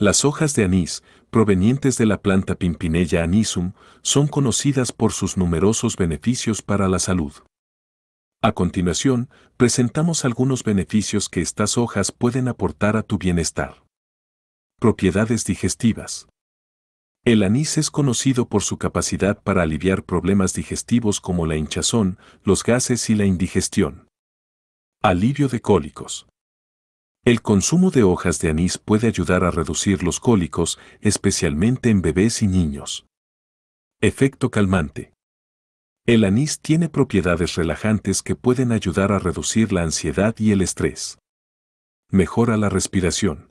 Las hojas de anís, provenientes de la planta Pimpinella anisum, son conocidas por sus numerosos beneficios para la salud. A continuación, presentamos algunos beneficios que estas hojas pueden aportar a tu bienestar. Propiedades digestivas. El anís es conocido por su capacidad para aliviar problemas digestivos como la hinchazón, los gases y la indigestión. Alivio de cólicos. El consumo de hojas de anís puede ayudar a reducir los cólicos, especialmente en bebés y niños. Efecto calmante. El anís tiene propiedades relajantes que pueden ayudar a reducir la ansiedad y el estrés. Mejora la respiración.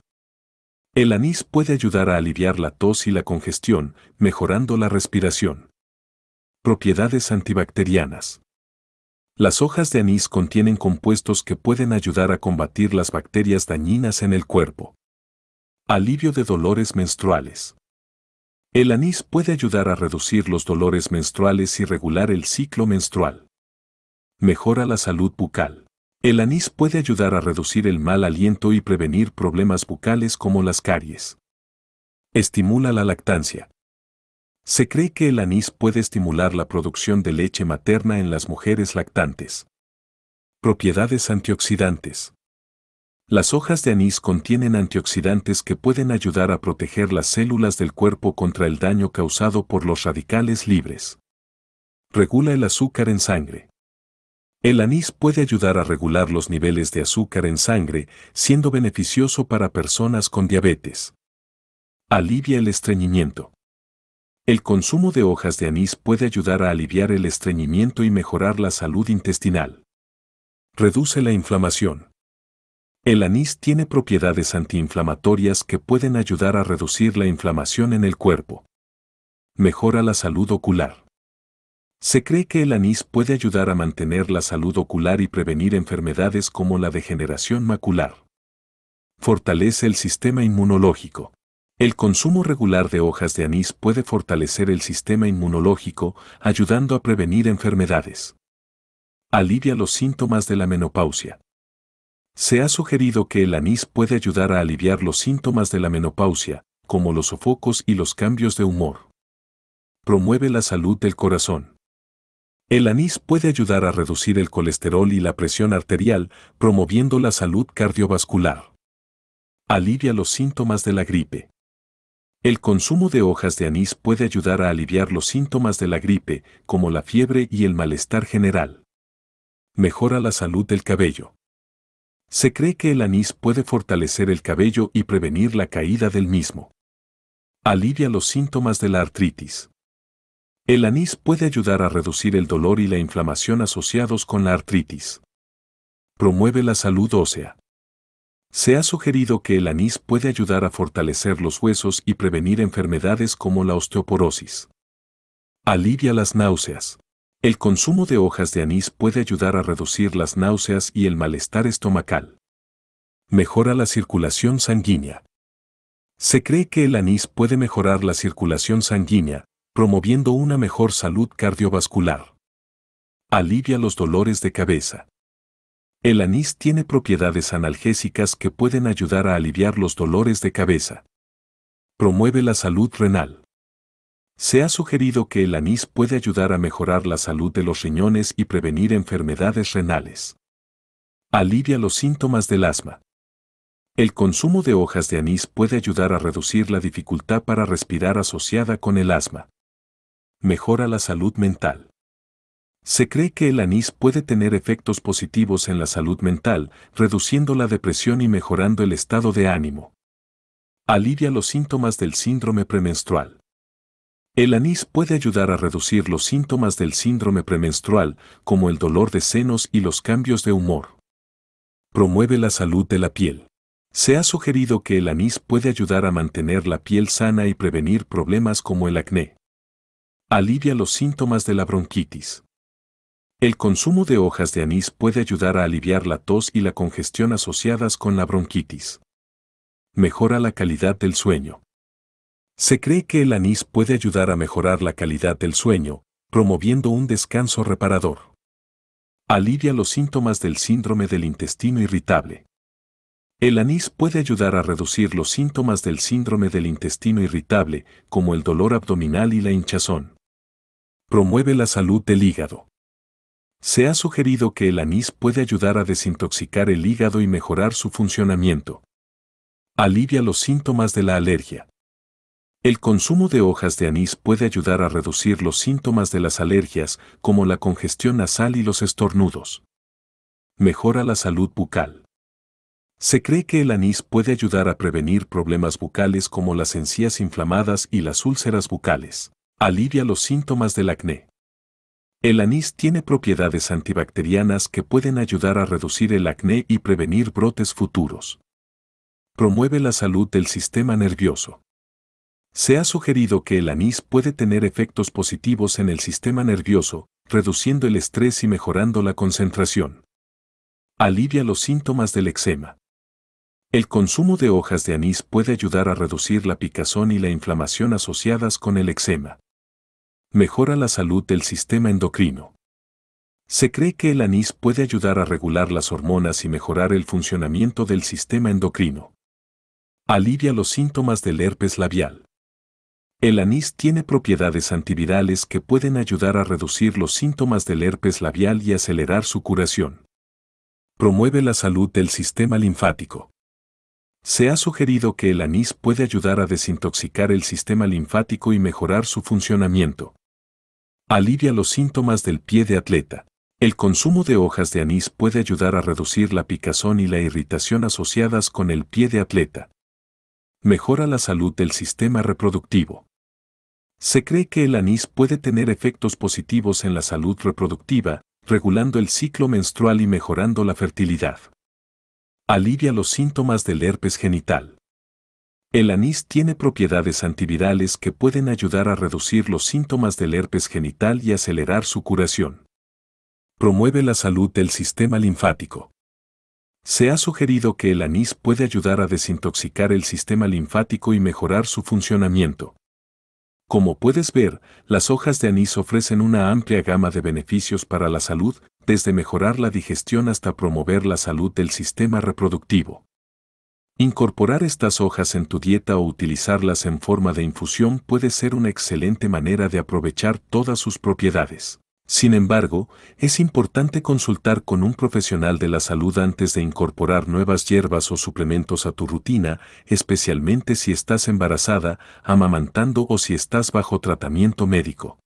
El anís puede ayudar a aliviar la tos y la congestión, mejorando la respiración. Propiedades antibacterianas. Las hojas de anís contienen compuestos que pueden ayudar a combatir las bacterias dañinas en el cuerpo. Alivio de dolores menstruales. El anís puede ayudar a reducir los dolores menstruales y regular el ciclo menstrual. Mejora la salud bucal. El anís puede ayudar a reducir el mal aliento y prevenir problemas bucales como las caries. Estimula la lactancia. Se cree que el anís puede estimular la producción de leche materna en las mujeres lactantes. Propiedades antioxidantes. Las hojas de anís contienen antioxidantes que pueden ayudar a proteger las células del cuerpo contra el daño causado por los radicales libres. Regula el azúcar en sangre. El anís puede ayudar a regular los niveles de azúcar en sangre, siendo beneficioso para personas con diabetes. Alivia el estreñimiento. El consumo de hojas de anís puede ayudar a aliviar el estreñimiento y mejorar la salud intestinal. Reduce la inflamación. El anís tiene propiedades antiinflamatorias que pueden ayudar a reducir la inflamación en el cuerpo. Mejora la salud ocular. Se cree que el anís puede ayudar a mantener la salud ocular y prevenir enfermedades como la degeneración macular. Fortalece el sistema inmunológico. El consumo regular de hojas de anís puede fortalecer el sistema inmunológico, ayudando a prevenir enfermedades. Alivia los síntomas de la menopausia. Se ha sugerido que el anís puede ayudar a aliviar los síntomas de la menopausia, como los sofocos y los cambios de humor. Promueve la salud del corazón. El anís puede ayudar a reducir el colesterol y la presión arterial, promoviendo la salud cardiovascular. Alivia los síntomas de la gripe. El consumo de hojas de anís puede ayudar a aliviar los síntomas de la gripe, como la fiebre y el malestar general. Mejora la salud del cabello. Se cree que el anís puede fortalecer el cabello y prevenir la caída del mismo. Alivia los síntomas de la artritis. El anís puede ayudar a reducir el dolor y la inflamación asociados con la artritis. Promueve la salud ósea. Se ha sugerido que el anís puede ayudar a fortalecer los huesos y prevenir enfermedades como la osteoporosis. Alivia las náuseas. El consumo de hojas de anís puede ayudar a reducir las náuseas y el malestar estomacal. Mejora la circulación sanguínea. Se cree que el anís puede mejorar la circulación sanguínea, promoviendo una mejor salud cardiovascular. Alivia los dolores de cabeza. El anís tiene propiedades analgésicas que pueden ayudar a aliviar los dolores de cabeza. Promueve la salud renal. Se ha sugerido que el anís puede ayudar a mejorar la salud de los riñones y prevenir enfermedades renales. Alivia los síntomas del asma. El consumo de hojas de anís puede ayudar a reducir la dificultad para respirar asociada con el asma. Mejora la salud mental. Se cree que el anís puede tener efectos positivos en la salud mental, reduciendo la depresión y mejorando el estado de ánimo. Alivia los síntomas del síndrome premenstrual. El anís puede ayudar a reducir los síntomas del síndrome premenstrual, como el dolor de senos y los cambios de humor. Promueve la salud de la piel. Se ha sugerido que el anís puede ayudar a mantener la piel sana y prevenir problemas como el acné. Alivia los síntomas de la bronquitis. El consumo de hojas de anís puede ayudar a aliviar la tos y la congestión asociadas con la bronquitis. Mejora la calidad del sueño. Se cree que el anís puede ayudar a mejorar la calidad del sueño, promoviendo un descanso reparador. Alivia los síntomas del síndrome del intestino irritable. El anís puede ayudar a reducir los síntomas del síndrome del intestino irritable, como el dolor abdominal y la hinchazón. Promueve la salud del hígado. Se ha sugerido que el anís puede ayudar a desintoxicar el hígado y mejorar su funcionamiento. Alivia los síntomas de la alergia. El consumo de hojas de anís puede ayudar a reducir los síntomas de las alergias, como la congestión nasal y los estornudos. Mejora la salud bucal. Se cree que el anís puede ayudar a prevenir problemas bucales como las encías inflamadas y las úlceras bucales. Alivia los síntomas del acné. El anís tiene propiedades antibacterianas que pueden ayudar a reducir el acné y prevenir brotes futuros. Promueve la salud del sistema nervioso. Se ha sugerido que el anís puede tener efectos positivos en el sistema nervioso, reduciendo el estrés y mejorando la concentración. Alivia los síntomas del eczema. El consumo de hojas de anís puede ayudar a reducir la picazón y la inflamación asociadas con el eczema mejora la salud del sistema endocrino. Se cree que el anís puede ayudar a regular las hormonas y mejorar el funcionamiento del sistema endocrino. Alivia los síntomas del herpes labial. El anís tiene propiedades antivirales que pueden ayudar a reducir los síntomas del herpes labial y acelerar su curación. Promueve la salud del sistema linfático. Se ha sugerido que el anís puede ayudar a desintoxicar el sistema linfático y mejorar su funcionamiento. Alivia los síntomas del pie de atleta. El consumo de hojas de anís puede ayudar a reducir la picazón y la irritación asociadas con el pie de atleta. Mejora la salud del sistema reproductivo. Se cree que el anís puede tener efectos positivos en la salud reproductiva, regulando el ciclo menstrual y mejorando la fertilidad. Alivia los síntomas del herpes genital. El anís tiene propiedades antivirales que pueden ayudar a reducir los síntomas del herpes genital y acelerar su curación. Promueve la salud del sistema linfático. Se ha sugerido que el anís puede ayudar a desintoxicar el sistema linfático y mejorar su funcionamiento. Como puedes ver, las hojas de anís ofrecen una amplia gama de beneficios para la salud, desde mejorar la digestión hasta promover la salud del sistema reproductivo. Incorporar estas hojas en tu dieta o utilizarlas en forma de infusión puede ser una excelente manera de aprovechar todas sus propiedades. Sin embargo, es importante consultar con un profesional de la salud antes de incorporar nuevas hierbas o suplementos a tu rutina, especialmente si estás embarazada, amamantando o si estás bajo tratamiento médico.